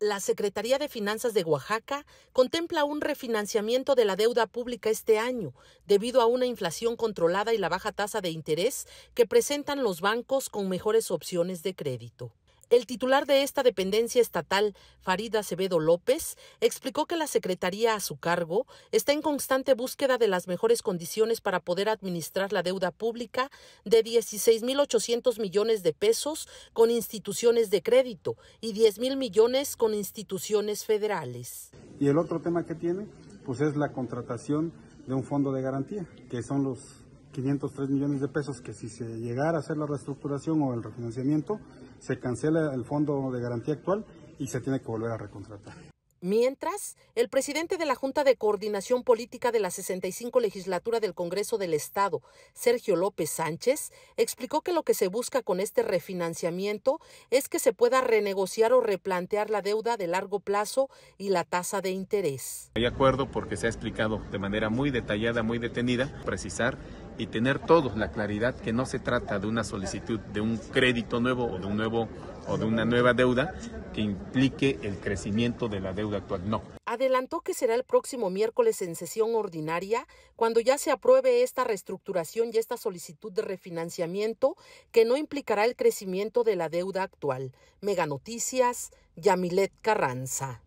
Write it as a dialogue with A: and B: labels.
A: la Secretaría de Finanzas de Oaxaca contempla un refinanciamiento de la deuda pública este año, debido a una inflación controlada y la baja tasa de interés que presentan los bancos con mejores opciones de crédito. El titular de esta dependencia estatal, Farida Acevedo López, explicó que la Secretaría a su cargo está en constante búsqueda de las mejores condiciones para poder administrar la deuda pública de 16.800 millones de pesos con instituciones de crédito y 10.000 millones con instituciones federales.
B: Y el otro tema que tiene, pues es la contratación de un fondo de garantía, que son los 503 millones de pesos que si se llegara a hacer la reestructuración o el refinanciamiento, se cancela el fondo de garantía actual y se tiene que volver a recontratar.
A: Mientras, el presidente de la Junta de Coordinación Política de la 65 legislatura del Congreso del Estado, Sergio López Sánchez, explicó que lo que se busca con este refinanciamiento es que se pueda renegociar o replantear la deuda de largo plazo y la tasa de interés.
C: Hay acuerdo porque se ha explicado de manera muy detallada, muy detenida, precisar y tener todos la claridad que no se trata de una solicitud de un crédito nuevo o de un nuevo o de una nueva deuda que implique el crecimiento de la deuda actual. No.
A: Adelantó que será el próximo miércoles en sesión ordinaria cuando ya se apruebe esta reestructuración y esta solicitud de refinanciamiento que no implicará el crecimiento de la deuda actual. Mega Noticias, Yamilet Carranza.